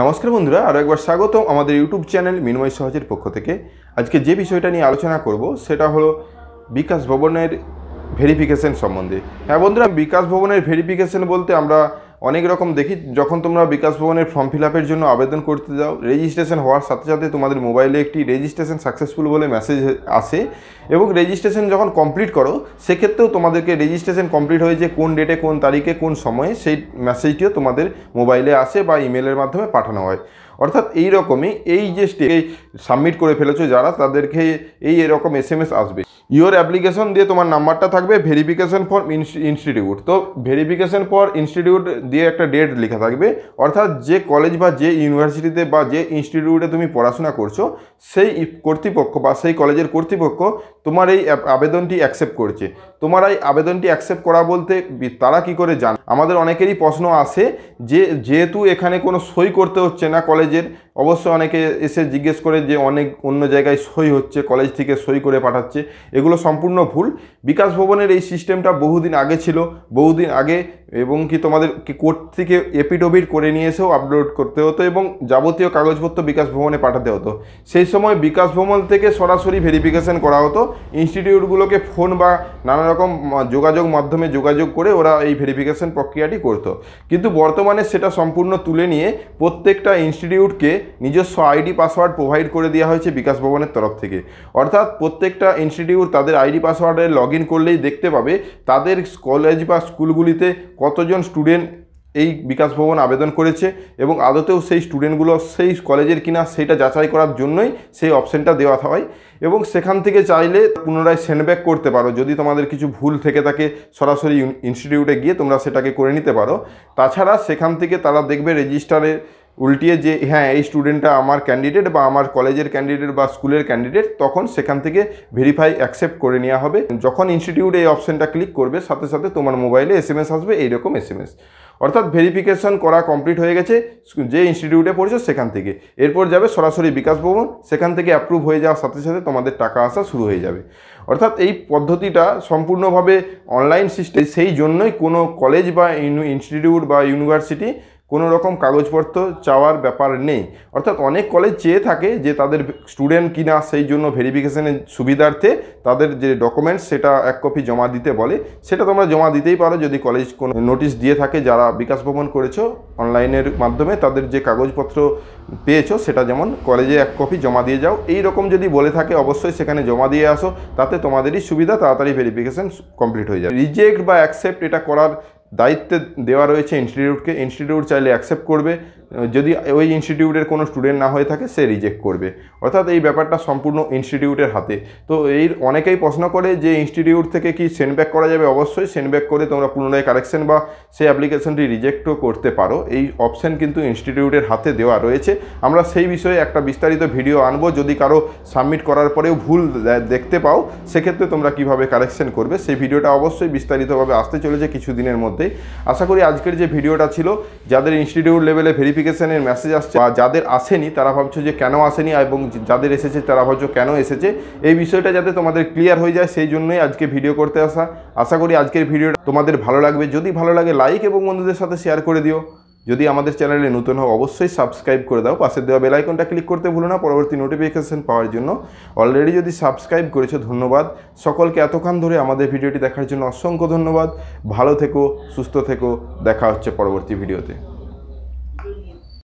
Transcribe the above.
নমস্কার বন্ধুরা আরও একবার স্বাগত আমাদের ইউটিউব চ্যানেল মিনময় সহজের পক্ষ থেকে আজকে যে বিষয়টা নিয়ে আলোচনা করব সেটা হলো বিকাশ ভবনের ভেরিফিকেশন সম্বন্ধে হ্যাঁ বন্ধুরা বিকাশ ভবনের ভেরিফিকেশন বলতে আমরা অনেক রকম দেখি যখন তোমরা বিকাশ ভবনের ফর্ম ফিল আপের জন্য আবেদন করতে যাও রেজিস্ট্রেশন হওয়ার সাথে সাথে তোমাদের মোবাইলে একটি রেজিস্ট্রেশন সাকসেসফুল বলে মেসেজ আসে এবং রেজিস্ট্রেশন যখন কমপ্লিট করো সেক্ষেত্রেও তোমাদেরকে রেজিস্ট্রেশন কমপ্লিট হয়েছে কোন ডেটে কোন তারিখে কোন সময়ে সেই মেসেজটিও তোমাদের মোবাইলে আসে বা ইমেলের মাধ্যমে পাঠানো হয় অর্থাৎ এই রকমই এই যে স্টেজে সাবমিট করে ফেলেছো যারা তাদেরকে এই এরকম এস এম এস আসবে ইউর অ্যাপ্লিকেশন দিয়ে তোমার নাম্বারটা থাকবে ভেরিফিকেশন ফর ইনস্টিটিউট তো ভেরিফিকেশন ফর ইনস্টিটিউট দিয়ে একটা ডেট লেখা থাকবে অর্থাৎ যে কলেজ বা যে ইউনিভার্সিটিতে বা যে ইনস্টিটিউটে তুমি পড়াশোনা করছো সেই কর্তৃপক্ষ বা সেই কলেজের কর্তৃপক্ষ তোমার এই আবেদনটি অ্যাকসেপ্ট করছে তোমার এই আবেদনটি অ্যাকসেপ্ট করা বলতে তারা কি করে জান আমাদের অনেকেরই প্রশ্ন আসে যে যেহেতু এখানে কোনো সই করতে হচ্ছে না কলেজের অবশ্য অনেকে এসে জিজ্ঞেস করে যে অনেক অন্য জায়গায় সই হচ্ছে কলেজ থেকে সই করে পাঠাচ্ছে এগুলো সম্পূর্ণ ভুল বিকাশ ভবনের এই সিস্টেমটা বহুদিন আগে ছিল বহুদিন আগে এবং কি তোমাদের কোর্ট থেকে এপিডোভিট করে নিয়ে এসেও আপলোড করতে হতো এবং যাবতীয় কাগজপত্র বিকাশ ভবনে পাঠাতে হতো সেই সময় বিকাশ ভবন থেকে সরাসরি ভেরিফিকেশন করা হতো ইনস্টিটিউটগুলোকে ফোন বা নানা রকম যোগাযোগ মাধ্যমে যোগাযোগ করে ওরা এই ভেরিফিকেশন প্রক্রিয়াটি করত কিন্তু বর্তমানে সেটা সম্পূর্ণ তুলে নিয়ে প্রত্যেকটা ইনস্টিটিউটকে নিজস্ব আইডি পাসওয়ার্ড প্রোভাইড করে দেওয়া হয়েছে বিকাশ ভবনের তরফ থেকে অর্থাৎ প্রত্যেকটা ইনস্টিটিউট তাদের আইডি পাসওয়ার্ডে লগ করলেই দেখতে পাবে তাদের কলেজ বা স্কুলগুলিতে কতজন স্টুডেন্ট এই বিকাশ ভবন আবেদন করেছে এবং আদতেও সেই স্টুডেন্টগুলো সেই কলেজের কিনা সেটা যাচাই করার জন্যই সেই অপশানটা দেওয়া হয় এবং সেখান থেকে চাইলে পুনরায় সেন্ডব্যাক করতে পারো যদি তোমাদের কিছু ভুল থেকে থাকে সরাসরি ইনস্টিটিউটে গিয়ে তোমরা সেটাকে করে নিতে পারো তাছাড়া সেখান থেকে তারা দেখবে রেজিস্টারে উল্টিয়ে যে হ্যাঁ এই স্টুডেন্টটা আমার ক্যান্ডিডেট বা আমার কলেজের ক্যান্ডিডেট বা স্কুলের ক্যান্ডিডেট তখন সেখান থেকে ভেরিফাই অ্যাকসেপ্ট করে নেওয়া হবে যখন ইনস্টিটিউট এই অপশানটা ক্লিক করবে সাথে সাথে তোমার মোবাইলে এস আসবে এইরকম এস অর্থাৎ ভেরিফিকেশন করা কমপ্লিট হয়ে গেছে যে ইনস্টিটিউটে পড়েছো সেখান থেকে এরপর যাবে সরাসরি বিকাশ ভবন সেখান থেকে অ্যাপ্রুভ হয়ে যাওয়ার সাথে সাথে তোমাদের টাকা আসা শুরু হয়ে যাবে অর্থাৎ এই পদ্ধতিটা সম্পূর্ণভাবে অনলাইন সিস্টেম সেই জন্যই কোনো কলেজ বা ইনস্টিটিউট বা ইউনিভার্সিটি কোনো রকম কাগজপত্র চাওয়ার ব্যাপার নেই অর্থাৎ অনেক কলেজ চেয়ে থাকে যে তাদের স্টুডেন্ট কিনা সেই জন্য ভেরিফিকেশনের সুবিধার্থে তাদের যে ডকুমেন্টস সেটা এক কপি জমা দিতে বলে সেটা তোমরা জমা দিতেই পারো যদি কলেজ কোনো নোটিশ দিয়ে থাকে যারা বিকাশ ভবন করেছো অনলাইনের মাধ্যমে তাদের যে কাগজপত্র পেয়েছো সেটা যেমন কলেজে এক কপি জমা দিয়ে যাও এই রকম যদি বলে থাকে অবশ্যই সেখানে জমা দিয়ে আসো তাতে তোমাদেরই সুবিধা তাড়াতাড়ি ভেরিফিকেশন কমপ্লিট হয়ে যাবে রিজেক্ট বা অ্যাকসেপ্ট এটা করার দায়িত্বে দেওয়া রয়েছে ইনস্টিটিউটকে ইনস্টিটিউট চাইলে অ্যাকসেপ্ট করবে যদি ওই ইনস্টিটিউটের কোনো স্টুডেন্ট না হয়ে থাকে সে রিজেক্ট করবে অর্থাৎ এই ব্যাপারটা সম্পূর্ণ ইনস্টিটিউটের হাতে তো এই অনেকেই প্রশ্ন করে যে ইনস্টিটিউট থেকে কি সেন্ড ব্যাক করা যাবে অবশ্যই সেন্ড ব্যাক করে তোমরা পুনরায় কারেকশন বা সেই অ্যাপ্লিকেশনটি রিজেক্টও করতে পারো এই অপশান কিন্তু ইনস্টিটিউটের হাতে দেওয়া রয়েছে আমরা সেই বিষয়ে একটা বিস্তারিত ভিডিও আনবো যদি কারো সাবমিট করার পরেও ভুল দেখতে পাও সেক্ষেত্রে তোমরা কিভাবে কারেকশন করবে সেই ভিডিওটা অবশ্যই বিস্তারিতভাবে আসতে চলেছে কিছুদিনের মধ্যেই আশা করি আজকের যে ভিডিওটা ছিল যাদের ইনস্টিটিউট লেভেলে ভেরিফিক নোটিফিকেশানের মেসেজ আসছে বা যাদের আসেনি তারা ভাবছো যে কেন আসেনি এবং যাদের এসেছে তারা ভাবছো কেন এসেছে এই বিষয়টা যাতে তোমাদের ক্লিয়ার হয়ে যায় সেই জন্যই আজকে ভিডিও করতে আসা আশা করি আজকের ভিডিওটা তোমাদের ভালো লাগবে যদি ভালো লাগে লাইক এবং বন্ধুদের সাথে শেয়ার করে দিও যদি আমাদের চ্যানেলে নতুন হও অবশ্যই সাবস্ক্রাইব করে দাও পাশে দেওয়া বেলাইকনটা ক্লিক করতে ভুলো না পরবর্তী নোটিফিকেশান পাওয়ার জন্য অলরেডি যদি সাবস্ক্রাইব করেছো ধন্যবাদ সকলকে এতক্ষণ ধরে আমাদের ভিডিওটি দেখার জন্য অসংখ্য ধন্যবাদ ভালো থেকো সুস্থ থেকো দেখা হচ্ছে পরবর্তী ভিডিওতে